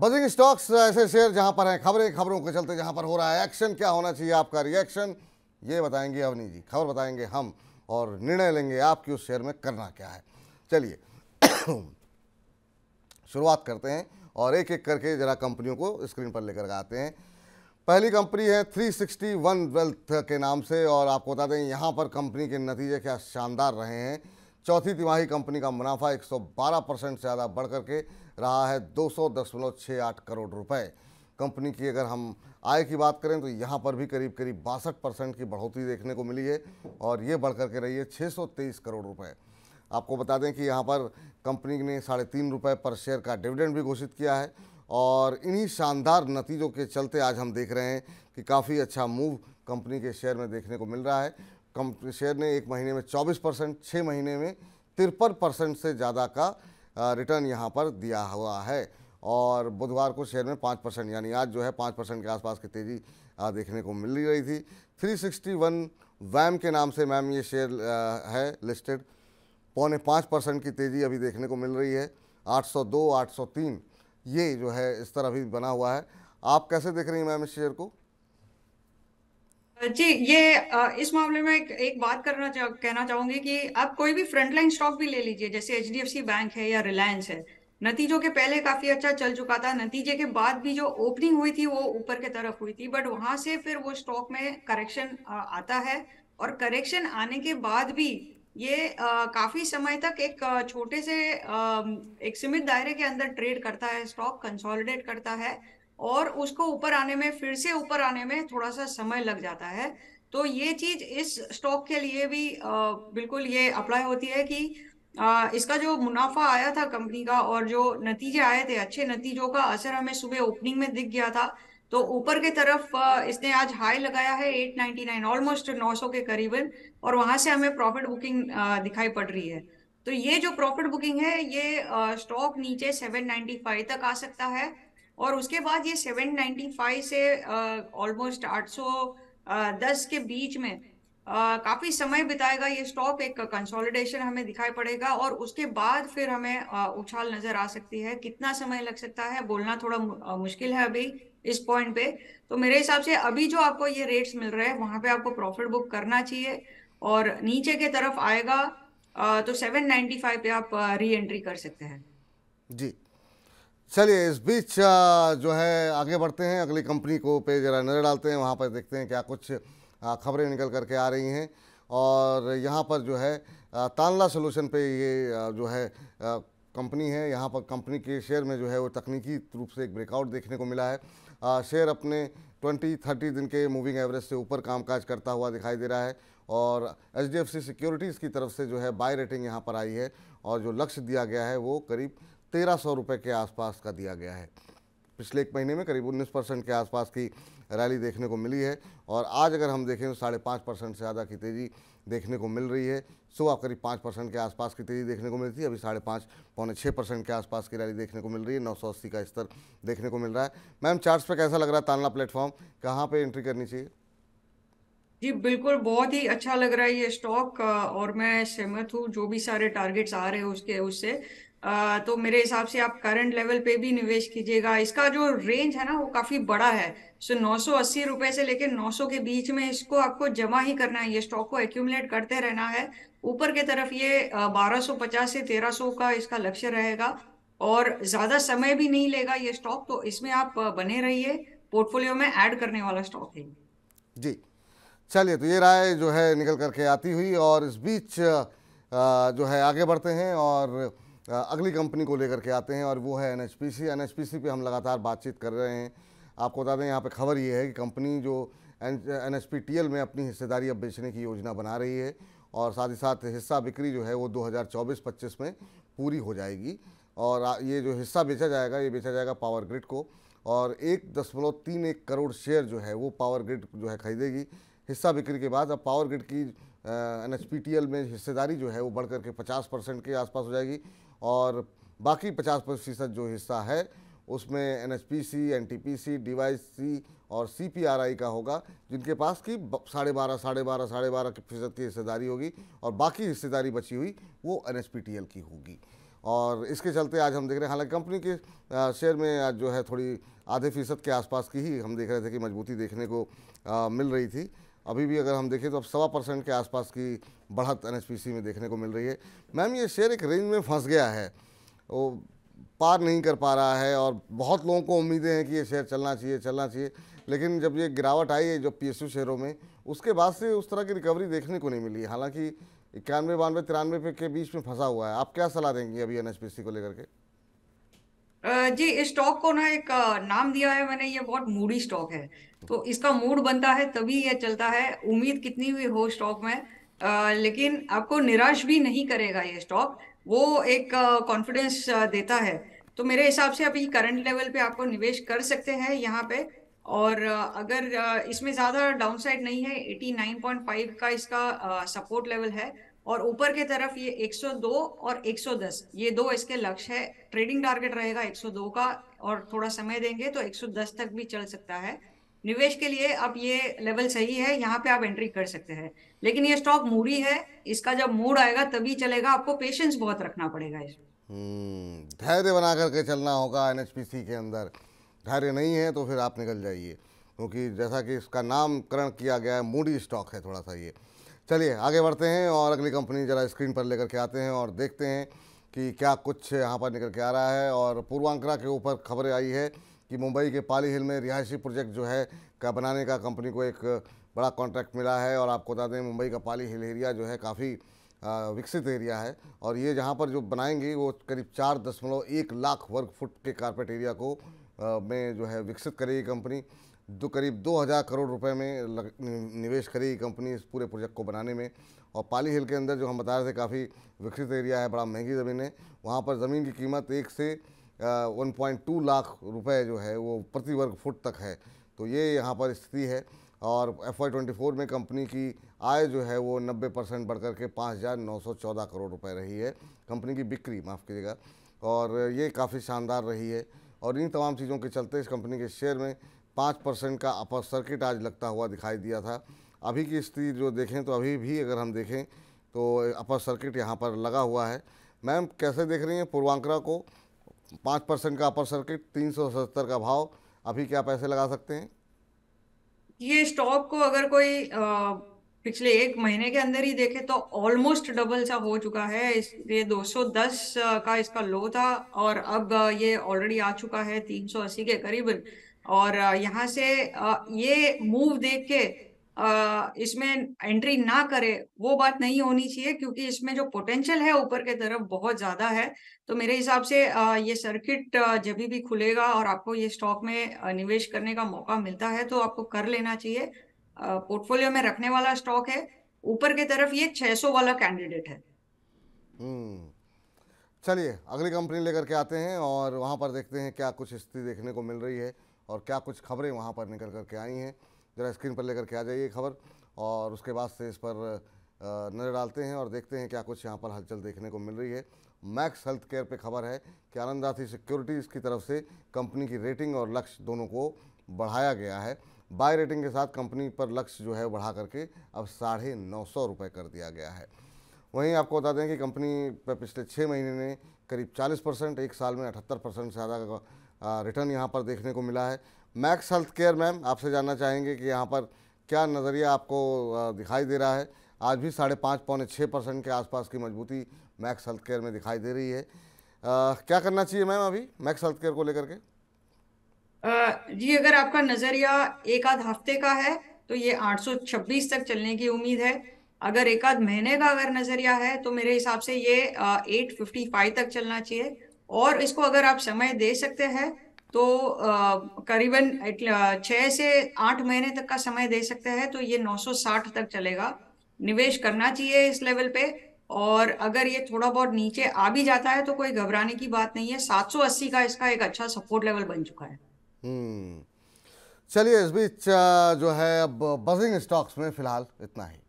Buzzing stocks uh, ऐसे share जहां पर हैं खबरें खबरों के चलते जहां पर हो रहा है एक्शन क्या होना चाहिए आपका रिएक्शन ये बताएंगे अवनी जी खबर बताएंगे हम और निर्णय लेंगे आपकी उस शेयर में करना क्या है चलिए शुरुआत करते हैं और एक एक करके ज़रा कंपनियों को स्क्रीन पर लेकर आते हैं पहली कंपनी है 361 वेल्थ के नाम से और आपको बता दें यहाँ पर कंपनी के नतीजे क्या शानदार रहे हैं चौथी तिमाही कंपनी का मुनाफा 112 परसेंट से ज़्यादा बढ़ करके रहा है दो करोड़ रुपए कंपनी की अगर हम आय की बात करें तो यहाँ पर भी करीब करीब बासठ परसेंट की बढ़ोतरी देखने को मिली है और ये बढ़ करके रही है 623 करोड़ रुपए आपको बता दें कि यहाँ पर कंपनी ने साढ़े तीन रुपये पर शेयर का डिविडेंड भी घोषित किया है और इन्हीं शानदार नतीजों के चलते आज हम देख रहे हैं कि काफ़ी अच्छा मूव कंपनी के शेयर में देखने को मिल रहा है कम शेयर ने एक महीने में 24 परसेंट छः महीने में तिरपन परसेंट से ज़्यादा का रिटर्न यहाँ पर दिया हुआ है और बुधवार को शेयर में पाँच परसेंट यानी आज जो है पाँच परसेंट के आसपास की तेज़ी देखने को मिल रही थी 361 वैम के नाम से मैम ये शेयर है लिस्टेड पौने पाँच परसेंट की तेज़ी अभी देखने को मिल रही है 802, 803 ये जो है इस तरह अभी बना हुआ है आप कैसे देख रही हैं मैम इस शेयर को जी ये इस मामले में एक, एक बात करना चा, कहना चाहूंगी कि आप कोई भी फ्रंटलाइन स्टॉक भी ले लीजिए जैसे एच बैंक है या रिलायंस है नतीजों के पहले काफी अच्छा चल चुका था नतीजे के बाद भी जो ओपनिंग हुई थी वो ऊपर की तरफ हुई थी बट वहां से फिर वो स्टॉक में करेक्शन आता है और करेक्शन आने के बाद भी ये आ, काफी समय तक एक छोटे से आ, एक सीमित दायरे के अंदर ट्रेड करता है स्टॉक कंसोलिडेट करता है और उसको ऊपर आने में फिर से ऊपर आने में थोड़ा सा समय लग जाता है तो ये चीज इस स्टॉक के लिए भी आ, बिल्कुल ये अप्लाई होती है कि आ, इसका जो मुनाफा आया था कंपनी का और जो नतीजे आए थे अच्छे नतीजों का असर हमें सुबह ओपनिंग में दिख गया था तो ऊपर के तरफ इसने आज हाई लगाया है 899 ऑलमोस्ट 900 के करीबन और वहां से हमें प्रॉफिट बुकिंग दिखाई पड़ रही है तो ये जो प्रॉफिट बुकिंग है ये स्टॉक नीचे 795 तक आ सकता है और उसके बाद ये 795 से ऑलमोस्ट uh, 810 के बीच में uh, काफी समय बिताएगा ये स्टॉक एक कंसोलिडेशन हमें दिखाई पड़ेगा और उसके बाद फिर हमें uh, उछाल नजर आ सकती है कितना समय लग सकता है बोलना थोड़ा मुश्किल है अभी इस पॉइंट पे तो मेरे हिसाब से अभी जो आपको ये रेट्स मिल रहे हैं वहां पे आपको प्रॉफिट बुक करना चाहिए और नीचे के तरफ आएगा तो 795 पे आप री एंट्री कर सकते हैं जी चलिए इस बीच जो है आगे बढ़ते हैं अगली कंपनी को पे जरा नज़र डालते हैं वहाँ पर देखते हैं क्या कुछ खबरें निकल करके आ रही हैं और यहाँ पर जो है तानला सोल्यूशन पे ये जो है कंपनी है यहाँ पर कंपनी के शेयर में जो है वो तकनीकी रूप से एक ब्रेकआउट देखने को मिला है शेयर अपने 20 30 दिन के मूविंग एवरेज से ऊपर कामकाज करता हुआ दिखाई दे रहा है और एच सिक्योरिटीज़ की तरफ से जो है बाय रेटिंग यहाँ पर आई है और जो लक्ष्य दिया गया है वो करीब तेरह सौ रुपये के आसपास का दिया गया है पिछले एक महीने में करीब उन्नीस परसेंट के आसपास की रैली देखने को मिली है और आज अगर हम देखें तो साढ़े पाँच परसेंट से ज़्यादा की तेज़ी देखने को मिल रही है सुबह करीब पाँच परसेंट के आसपास की तेज़ी देखने को मिलती है अभी साढ़े पाँच पौने छः परसेंट के आसपास की रैली देखने को मिल रही है नौ सौ अस्सी का स्तर देखने को मिल रहा है मैम चार्ट्स पर कैसा लग रहा है तालना प्लेटफॉर्म कहाँ पर एंट्री करनी चाहिए जी बिल्कुल बहुत ही अच्छा लग रहा है ये स्टॉक और मैं सहमत हूँ जो भी सारे टारगेट्स आ रहे हैं उसके उससे तो मेरे हिसाब से आप करंट लेवल पे भी निवेश कीजिएगा इसका जो रेंज है ना वो काफी बड़ा है सो सौ अस्सी रुपए से लेकर सौ के बीच में इसको आपको जमा ही करना है ये स्टॉक को एक्यूमुलेट करते रहना है ऊपर की तरफ ये पचास से सौ का इसका लक्ष्य रहेगा और ज्यादा समय भी नहीं लेगा ये स्टॉक तो इसमें आप बने रहिए पोर्टफोलियो में ऐड करने वाला स्टॉक है जी चलिए तो ये राय जो है निकल करके आती हुई और इस बीच जो है आगे बढ़ते हैं और अगली कंपनी को लेकर के आते हैं और वो है N H P C N H P C पे हम लगातार बातचीत कर रहे हैं आपको बता दें यहाँ पर खबर ये है कि कंपनी जो N H P T L में अपनी हिस्सेदारी अब बेचने की योजना बना रही है और साथ ही साथ हिस्सा बिक्री जो है वो 2024 हज़ार में पूरी हो जाएगी और ये जो हिस्सा बेचा जाएगा ये बेचा जाएगा पावर ग्रिड को और एक दशमलव तीन एक करोड़ शेयर जो है वो पावर ग्रिड जो है खरीदेगी हिस्सा बिक्री के बाद अब पावर ग्रिड की एन में हिस्सेदारी जो है वो बढ़ करके पचास परसेंट के आसपास हो जाएगी और बाकी 50 प्रतिशत जो हिस्सा है उसमें N H P C N T P C D Y C और सी पी आर आई का होगा जिनके पास की साढ़े बारह साढ़े बारह साढ़े बारह फीसद की हिस्सेदारी होगी और बाकी हिस्सेदारी बची हुई वो N H P T L की होगी और इसके चलते आज हम देख रहे हैं हालांकि कंपनी के शेयर में आज जो है थोड़ी आधे फीसद के आसपास की ही हम देख रहे थे कि मजबूती देखने को आ, मिल रही थी अभी भी अगर हम देखें तो अब सवा परसेंट के आसपास की बढ़त एन में देखने को मिल रही है मैम ये शेयर एक रेंज में फंस गया है वो पार नहीं कर पा रहा है और बहुत लोगों को उम्मीदें हैं कि ये शेयर चलना चाहिए चलना चाहिए लेकिन जब ये गिरावट आई है जो पी शेयरों में उसके बाद से उस तरह की रिकवरी देखने को नहीं मिली हालांकि इक्यानवे बानवे तिरानवे के बीच में फंसा हुआ है आप क्या सलाह देंगे अभी एन को लेकर के जी इस स्टॉक को ना एक नाम दिया है मैंने ये बहुत मूडी स्टॉक है तो इसका मूड बनता है तभी ये चलता है उम्मीद कितनी भी हो स्टॉक में आ, लेकिन आपको निराश भी नहीं करेगा ये स्टॉक वो एक कॉन्फिडेंस देता है तो मेरे हिसाब से अभी करंट लेवल पे आपको निवेश कर सकते हैं यहाँ पे और अगर इसमें ज़्यादा डाउनसाइड नहीं है 89.5 का इसका सपोर्ट लेवल है और ऊपर की तरफ ये 102 और 110 ये दो इसके लक्ष्य है ट्रेडिंग टारगेट रहेगा 102 का और थोड़ा समय देंगे तो 110 तक भी चल सकता है निवेश के लिए अब ये लेवल सही है यहाँ पे आप एंट्री कर सकते हैं लेकिन ये स्टॉक मूरी है इसका जब मूड आएगा तभी चलेगा आपको पेशेंस बहुत रखना पड़ेगा इसमें हम्म, धैर्य बना करके चलना होगा एन के अंदर धैर्य नहीं है तो फिर आप निकल जाइए क्योंकि जैसा कि इसका नामकरण किया गया है मूडी स्टॉक है थोड़ा सा ये चलिए आगे बढ़ते हैं और अगली कंपनी ज़रा स्क्रीन पर लेकर के आते हैं और देखते हैं कि क्या कुछ यहाँ पर निकल के आ रहा है और पूर्वांकरा के ऊपर खबरें आई है कि मुंबई के पाली हिल में रिहायशी प्रोजेक्ट जो है का बनाने का कंपनी को एक बड़ा कॉन्ट्रैक्ट मिला है और आपको बता दें मुंबई का पाली हिल एरिया जो है काफ़ी विकसित एरिया है और ये जहाँ पर जो बनाएंगे वो करीब चार दशमलव एक लाख वर्ग फुट के कारपेट एरिया को में जो है विकसित करेगी कंपनी दो करीब 2000 करोड़ रुपए में निवेश करी कंपनी इस पूरे प्रोजेक्ट को बनाने में और पाली हिल के अंदर जो हम बता रहे थे काफ़ी विकसित एरिया है बड़ा महंगी ज़मीन है वहाँ पर ज़मीन की कीमत एक से वन पॉइंट टू लाख रुपए जो है वो प्रति वर्ग फुट तक है तो ये यहाँ पर स्थिति है और एफ आई ट्वेंटी फोर में कंपनी की आय जो है वो नब्बे परसेंट बढ़कर के पाँच हज़ार नौ सौ चौदह करोड़ रुपये रही है कंपनी की बिक्री माफ़ कीजिएगा और ये काफ़ी शानदार रही है और इन तमाम चीज़ों के चलते इस कंपनी के शेयर में पाँच परसेंट का अपर सर्किट आज लगता हुआ दिखाई दिया था अभी की स्थिति जो देखें तो अभी भी अगर हम देखें तो अपर सर्किट यहाँ पर लगा हुआ है मैम कैसे देख रही हैं पूर्वांकरा को पाँच परसेंट का अपर सर्किट तीन सौ सत्तर का भाव अभी क्या पैसे लगा सकते हैं ये स्टॉक को अगर कोई पिछले एक महीने के अंदर ही देखे तो ऑलमोस्ट डबल सा हो चुका है ये 210 का इसका लो था और अब ये ऑलरेडी आ चुका है 380 के करीबन और यहाँ से ये मूव देख के इसमें एंट्री ना करे वो बात नहीं होनी चाहिए क्योंकि इसमें जो पोटेंशियल है ऊपर के तरफ बहुत ज्यादा है तो मेरे हिसाब से ये सर्किट जब भी खुलेगा और आपको ये स्टॉक में निवेश करने का मौका मिलता है तो आपको कर लेना चाहिए पोर्टफोलियो में रखने वाला स्टॉक है ऊपर की तरफ ये 600 वाला कैंडिडेट है हम्म, चलिए अगली कंपनी लेकर के आते हैं और वहाँ पर देखते हैं क्या कुछ स्थिति देखने को मिल रही है और क्या कुछ खबरें वहाँ पर निकल करके आई हैं ज़रा स्क्रीन पर लेकर के आ जाइए खबर और उसके बाद से इस पर नज़र डालते हैं और देखते हैं क्या कुछ यहाँ पर हलचल देखने को मिल रही है मैक्स हेल्थ केयर पर खबर है कि आनंद सिक्योरिटीज़ की तरफ से कंपनी की रेटिंग और लक्ष्य दोनों को बढ़ाया गया है बाय रेटिंग के साथ कंपनी पर लक्ष्य जो है बढ़ा करके अब साढ़े नौ सौ रुपये कर दिया गया है वहीं आपको बता दें कि कंपनी पर पिछले छः महीने में करीब चालीस परसेंट एक साल में अठहत्तर परसेंट से ज़्यादा रिटर्न यहाँ पर देखने को मिला है मैक्स हेल्थ केयर मैम आपसे जानना चाहेंगे कि यहाँ पर क्या नज़रिया आपको दिखाई दे रहा है आज भी साढ़े पाँच पौने छः परसेंट के आसपास की मजबूती मैक्स हेल्थ केयर में दिखाई दे रही है आ, क्या करना चाहिए मैम अभी मैक्स हेल्थ केयर को लेकर के जी अगर आपका नजरिया एक आध हफ्ते का है तो ये 826 तक चलने की उम्मीद है अगर एक आध महीने का अगर नजरिया है तो मेरे हिसाब से ये 855 तक चलना चाहिए और इसको अगर आप समय दे सकते हैं तो करीबन छः से आठ महीने तक का समय दे सकते हैं तो ये 960 तक चलेगा निवेश करना चाहिए इस लेवल पे और अगर ये थोड़ा बहुत नीचे आ भी जाता है तो कोई घबराने की बात नहीं है 780 का इसका एक अच्छा सपोर्ट लेवल बन चुका है हम्म। चलिए इस बीच जो है अब बजिंग स्टॉक्स में फिलहाल इतना ही